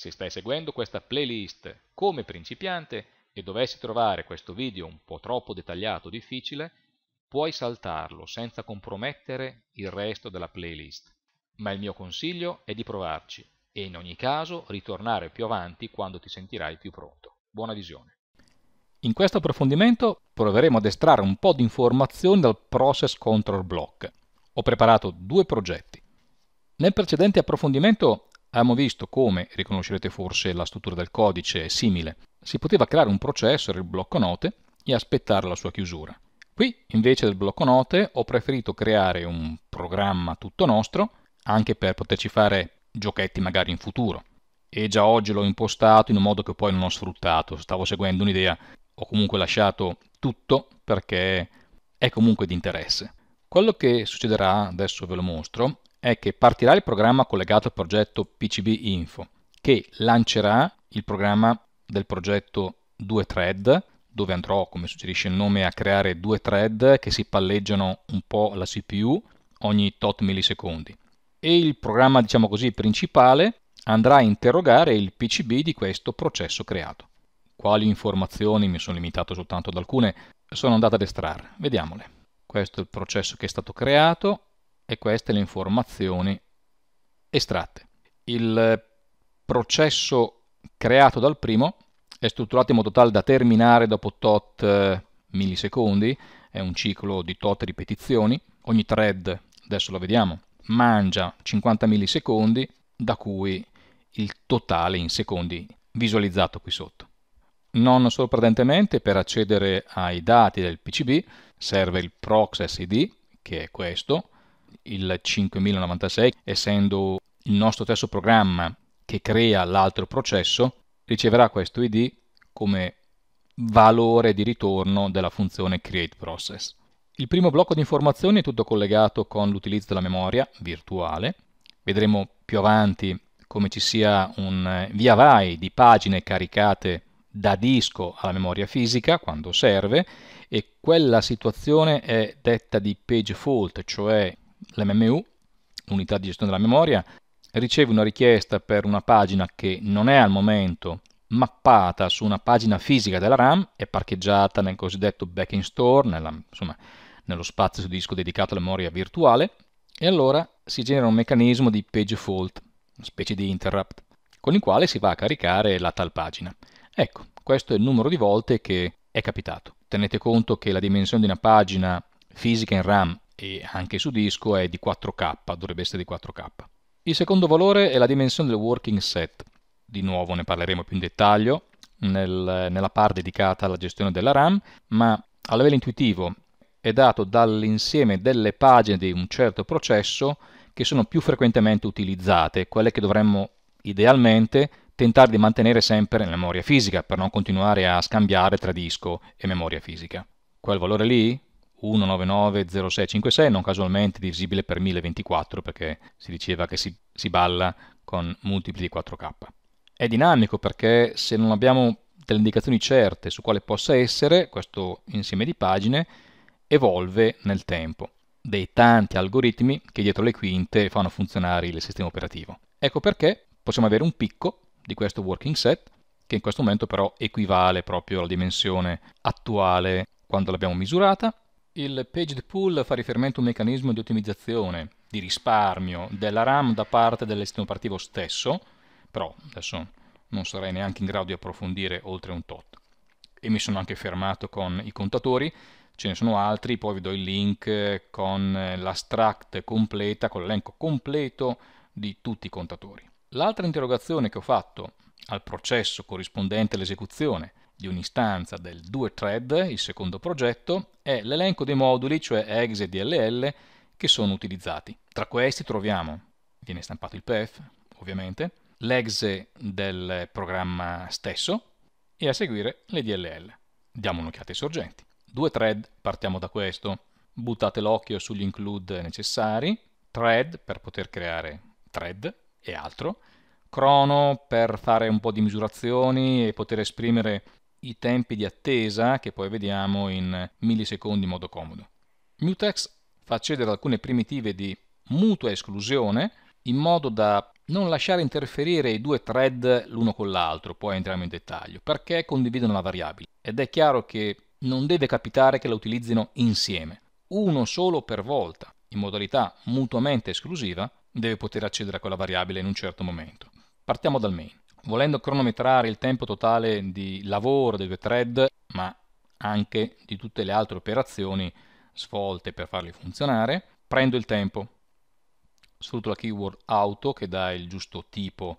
Se stai seguendo questa playlist come principiante e dovessi trovare questo video un po' troppo dettagliato o difficile, puoi saltarlo senza compromettere il resto della playlist. Ma il mio consiglio è di provarci e in ogni caso ritornare più avanti quando ti sentirai più pronto. Buona visione. In questo approfondimento proveremo ad estrarre un po' di informazioni dal Process Control Block. Ho preparato due progetti. Nel precedente approfondimento abbiamo visto come, riconoscerete forse la struttura del codice è simile, si poteva creare un processor, il blocco note, e aspettare la sua chiusura. Qui, invece del blocco note, ho preferito creare un programma tutto nostro, anche per poterci fare giochetti magari in futuro. E già oggi l'ho impostato in un modo che poi non ho sfruttato, stavo seguendo un'idea, ho comunque lasciato tutto perché è comunque di interesse. Quello che succederà, adesso ve lo mostro, è che partirà il programma collegato al progetto PCB Info, che lancerà il programma del progetto 2Thread, dove andrò, come suggerisce il nome, a creare due thread che si palleggiano un po' la CPU ogni tot millisecondi. E il programma, diciamo così, principale andrà a interrogare il PCB di questo processo creato. Quali informazioni, mi sono limitato soltanto ad alcune, sono andato ad estrarre? Vediamole. Questo è il processo che è stato creato, e queste le informazioni estratte. Il processo creato dal primo è strutturato in modo tale da terminare dopo tot eh, millisecondi, è un ciclo di tot ripetizioni, ogni thread, adesso lo vediamo, mangia 50 millisecondi, da cui il totale in secondi visualizzato qui sotto. Non sorprendentemente per accedere ai dati del PCB serve il Proxess ID, che è questo, il 5096, essendo il nostro stesso programma che crea l'altro processo, riceverà questo id come valore di ritorno della funzione createProcess. Il primo blocco di informazioni è tutto collegato con l'utilizzo della memoria virtuale. Vedremo più avanti come ci sia un via vai di pagine caricate da disco alla memoria fisica quando serve e quella situazione è detta di page fault, cioè l'MMU, l'unità di gestione della memoria, riceve una richiesta per una pagina che non è al momento mappata su una pagina fisica della RAM, è parcheggiata nel cosiddetto backing store, nella, insomma, nello spazio su disco dedicato alla memoria virtuale, e allora si genera un meccanismo di page fault, una specie di interrupt, con il quale si va a caricare la tal pagina. Ecco, questo è il numero di volte che è capitato. Tenete conto che la dimensione di una pagina fisica in RAM e anche su disco è di 4K, dovrebbe essere di 4K. Il secondo valore è la dimensione del working set. Di nuovo ne parleremo più in dettaglio nel, nella parte dedicata alla gestione della RAM, ma a livello intuitivo è dato dall'insieme delle pagine di un certo processo che sono più frequentemente utilizzate, quelle che dovremmo idealmente tentare di mantenere sempre nella memoria fisica per non continuare a scambiare tra disco e memoria fisica. Quel valore lì 1990656, non casualmente divisibile per 1024 perché si diceva che si, si balla con multipli di 4K. È dinamico perché se non abbiamo delle indicazioni certe su quale possa essere, questo insieme di pagine evolve nel tempo, dei tanti algoritmi che dietro le quinte fanno funzionare il sistema operativo. Ecco perché possiamo avere un picco di questo working set, che in questo momento però equivale proprio alla dimensione attuale quando l'abbiamo misurata, il paged pool fa riferimento a un meccanismo di ottimizzazione, di risparmio della RAM da parte dell'esterno operativo stesso, però adesso non sarei neanche in grado di approfondire oltre un tot. E mi sono anche fermato con i contatori, ce ne sono altri, poi vi do il link con l'astract completa, con l'elenco completo di tutti i contatori. L'altra interrogazione che ho fatto al processo corrispondente all'esecuzione di un'istanza del 2thread, il secondo progetto, è l'elenco dei moduli, cioè exe e dll, che sono utilizzati. Tra questi troviamo, viene stampato il pef, ovviamente, l'exe del programma stesso e a seguire le dll. Diamo un'occhiata ai sorgenti. Due thread, partiamo da questo. Buttate l'occhio sugli include necessari, thread per poter creare thread e altro, crono per fare un po' di misurazioni e poter esprimere i tempi di attesa che poi vediamo in millisecondi in modo comodo. Mutex fa accedere alcune primitive di mutua esclusione in modo da non lasciare interferire i due thread l'uno con l'altro, poi entriamo in dettaglio, perché condividono la variabile ed è chiaro che non deve capitare che la utilizzino insieme. Uno solo per volta, in modalità mutuamente esclusiva, deve poter accedere a quella variabile in un certo momento. Partiamo dal main volendo cronometrare il tempo totale di lavoro dei due thread, ma anche di tutte le altre operazioni svolte per farli funzionare, prendo il tempo. Sfrutto la keyword auto che dà il giusto tipo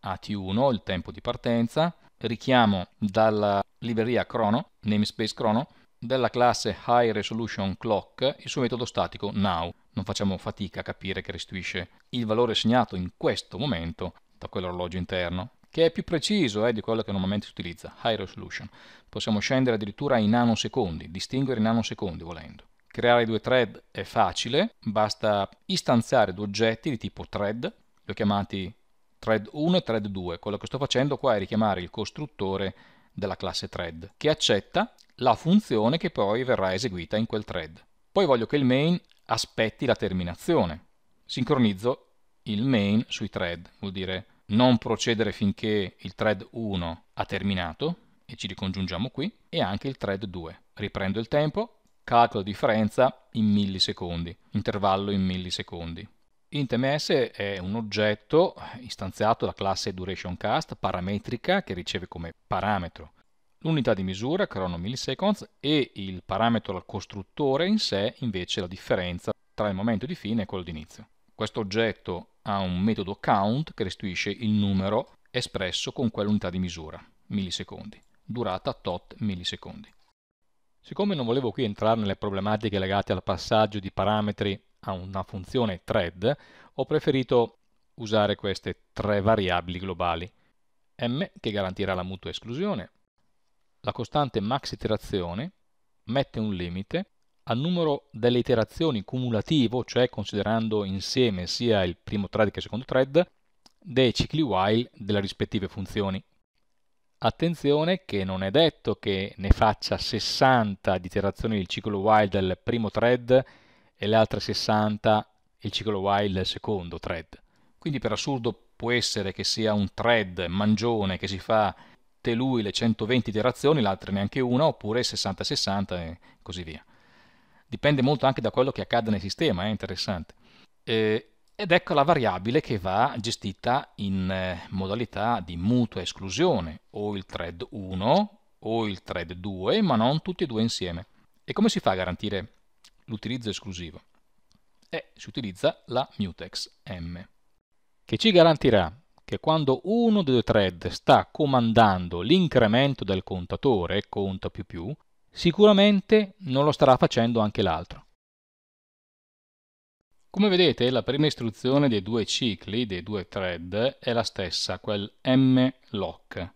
a T1, il tempo di partenza, richiamo dalla libreria crono, namespace crono, della classe High Resolution Clock il suo metodo statico now. Non facciamo fatica a capire che restituisce il valore segnato in questo momento da quell'orologio interno, che è più preciso eh, di quello che normalmente si utilizza, high resolution. Possiamo scendere addirittura in nanosecondi, distinguere in nanosecondi volendo. Creare due thread è facile, basta istanziare due oggetti di tipo thread, li ho chiamati thread 1 e thread 2. Quello che sto facendo qua è richiamare il costruttore della classe thread, che accetta la funzione che poi verrà eseguita in quel thread. Poi voglio che il main aspetti la terminazione. Sincronizzo il main sui thread, vuol dire non procedere finché il thread 1 ha terminato e ci ricongiungiamo qui e anche il thread 2. Riprendo il tempo, calcolo differenza in millisecondi, intervallo in millisecondi. IntMS è un oggetto istanziato da classe DurationCast parametrica che riceve come parametro l'unità di misura crono milliseconds e il parametro al costruttore in sé invece la differenza tra il momento di fine e quello di inizio. Questo oggetto ha un metodo count che restituisce il numero espresso con quell'unità di misura, millisecondi, durata tot millisecondi. Siccome non volevo qui entrare nelle problematiche legate al passaggio di parametri a una funzione thread, ho preferito usare queste tre variabili globali. m che garantirà la mutua esclusione, la costante max iterazione mette un limite al numero delle iterazioni cumulativo, cioè considerando insieme sia il primo thread che il secondo thread, dei cicli while delle rispettive funzioni. Attenzione che non è detto che ne faccia 60 di iterazioni il ciclo while del primo thread e le altre 60 il ciclo while del secondo thread. Quindi per assurdo può essere che sia un thread mangione che si fa te lui le 120 iterazioni, l'altra neanche una, oppure 60-60 e così via dipende molto anche da quello che accade nel sistema, è eh, interessante. Eh, ed ecco la variabile che va gestita in eh, modalità di mutua esclusione, o il thread 1 o il thread 2, ma non tutti e due insieme. E come si fa a garantire l'utilizzo esclusivo? Eh, si utilizza la mutex M, che ci garantirà che quando uno dei due thread sta comandando l'incremento del contatore, conta più più, Sicuramente non lo starà facendo anche l'altro. Come vedete la prima istruzione dei due cicli, dei due thread, è la stessa, quel M-lock.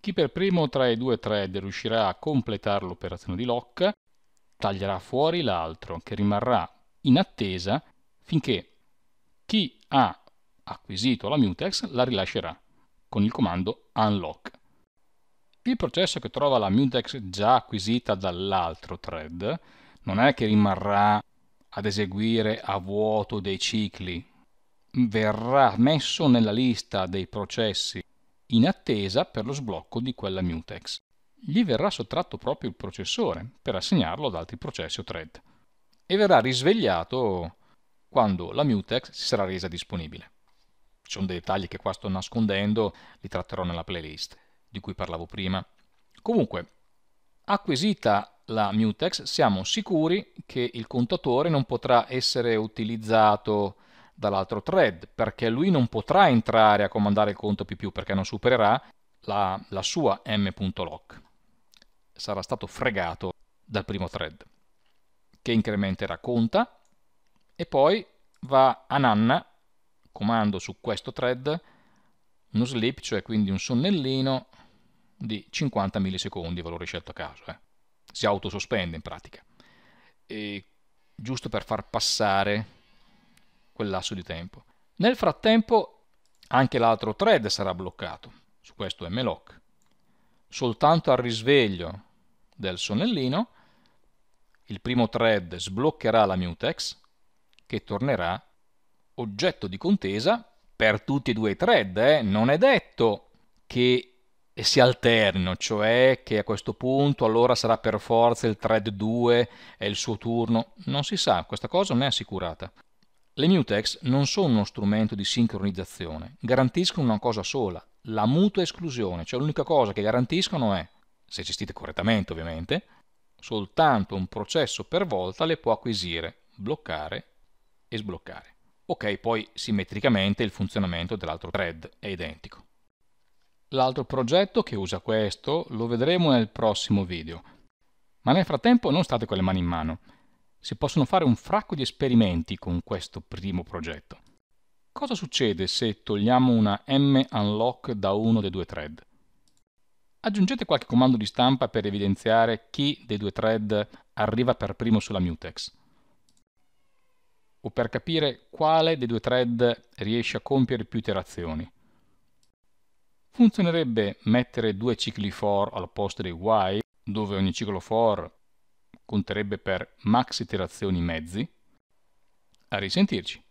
Chi per primo tra i due thread riuscirà a completare l'operazione di lock, taglierà fuori l'altro, che rimarrà in attesa finché chi ha acquisito la mutex la rilascerà con il comando unlock il processo che trova la mutex già acquisita dall'altro thread non è che rimarrà ad eseguire a vuoto dei cicli, verrà messo nella lista dei processi in attesa per lo sblocco di quella mutex. Gli verrà sottratto proprio il processore per assegnarlo ad altri processi o thread e verrà risvegliato quando la mutex si sarà resa disponibile. Ci sono dei dettagli che qua sto nascondendo, li tratterò nella playlist di cui parlavo prima. Comunque, acquisita la mutex, siamo sicuri che il contatore non potrà essere utilizzato dall'altro thread, perché lui non potrà entrare a comandare il conto più più, perché non supererà la, la sua m.lock. Sarà stato fregato dal primo thread, che incrementerà conta, e poi va a nanna, comando su questo thread, uno sleep, cioè quindi un sonnellino, di 50 millisecondi, valore scelto a caso, eh. si autosospende in pratica, e, giusto per far passare quel lasso di tempo. Nel frattempo anche l'altro thread sarà bloccato, su questo mlock. Soltanto al risveglio del sonnellino il primo thread sbloccherà la mutex che tornerà oggetto di contesa per tutti e due i thread, eh? non è detto che e si alternano, cioè che a questo punto allora sarà per forza il thread 2 e il suo turno, non si sa, questa cosa non è assicurata. Le mutex non sono uno strumento di sincronizzazione, garantiscono una cosa sola, la mutua esclusione, cioè l'unica cosa che garantiscono è, se gestite correttamente ovviamente, soltanto un processo per volta le può acquisire, bloccare e sbloccare. Ok, poi simmetricamente il funzionamento dell'altro thread è identico. L'altro progetto che usa questo lo vedremo nel prossimo video. Ma nel frattempo non state con le mani in mano. Si possono fare un fracco di esperimenti con questo primo progetto. Cosa succede se togliamo una M unlock da uno dei due thread? Aggiungete qualche comando di stampa per evidenziare chi dei due thread arriva per primo sulla mutex o per capire quale dei due thread riesce a compiere più iterazioni funzionerebbe mettere due cicli for al posto dei while, dove ogni ciclo for conterebbe per max iterazioni mezzi. A risentirci.